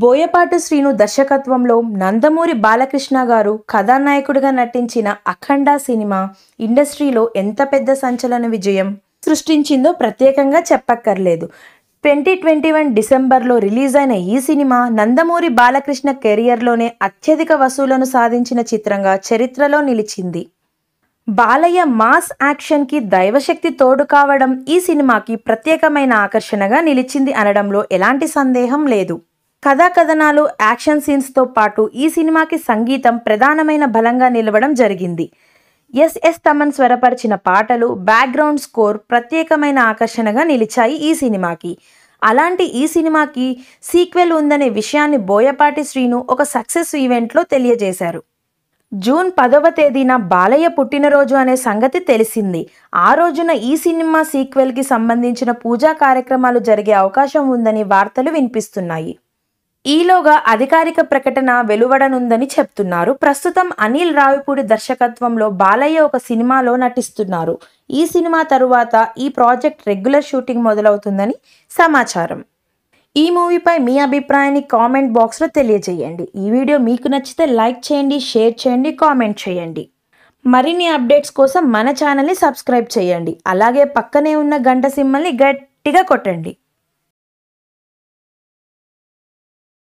బోయపాటి శ్రీను దర్శకత్వంలో నందమూరి బాలకృష్ణ గారు కథానాయకుడిగా నటించిన అఖండ సినిమా ఇండస్ట్రీలో ఎంత పెద్ద సంచలన విజయం సృష్టించిందో ప్రత్యేకంగా చెప్పక్కర్లేదు ట్వంటీ ట్వంటీ వన్ డిసెంబర్లో రిలీజ్ అయిన ఈ సినిమా నందమూరి బాలకృష్ణ కెరియర్లోనే అత్యధిక వసూలను సాధించిన చిత్రంగా చరిత్రలో నిలిచింది బాలయ్య మాస్ యాక్షన్కి దైవశక్తి తోడు కావడం ఈ సినిమాకి ప్రత్యేకమైన ఆకర్షణగా నిలిచింది అనడంలో ఎలాంటి సందేహం లేదు కథా కథనాలు యాక్షన్ సీన్స్తో పాటు ఈ సినిమాకి సంగీతం ప్రధానమైన బలంగా నిలవడం జరిగింది ఎస్ఎస్ తమన్ స్వరపరిచిన పాటలు బ్యాక్గ్రౌండ్ స్కోర్ ప్రత్యేకమైన ఆకర్షణగా నిలిచాయి ఈ సినిమాకి అలాంటి ఈ సినిమాకి సీక్వెల్ ఉందనే విషయాన్ని బోయపాటి శ్రీను ఒక సక్సెస్ ఈవెంట్లో తెలియజేశారు జూన్ పదవ తేదీన బాలయ్య పుట్టినరోజు అనే సంగతి తెలిసింది ఆ రోజున ఈ సినిమా సీక్వెల్కి సంబంధించిన పూజా కార్యక్రమాలు జరిగే అవకాశం ఉందని వార్తలు వినిపిస్తున్నాయి ఈలోగా అధికారిక ప్రకటన వెలువడనుందని చెప్తున్నారు ప్రస్తుతం అనిల్ రావిపూడి దర్శకత్వంలో బాలయ్య ఒక సినిమాలో నటిస్తున్నారు ఈ సినిమా తరువాత ఈ ప్రాజెక్ట్ రెగ్యులర్ షూటింగ్ మొదలవుతుందని సమాచారం ఈ మూవీపై మీ అభిప్రాయాన్ని కామెంట్ బాక్స్లో తెలియజేయండి ఈ వీడియో మీకు నచ్చితే లైక్ చేయండి షేర్ చేయండి కామెంట్ చేయండి మరిన్ని అప్డేట్స్ కోసం మన ఛానల్ని సబ్స్క్రైబ్ చేయండి అలాగే పక్కనే ఉన్న గంట సింహల్ని గట్టిగా కొట్టండి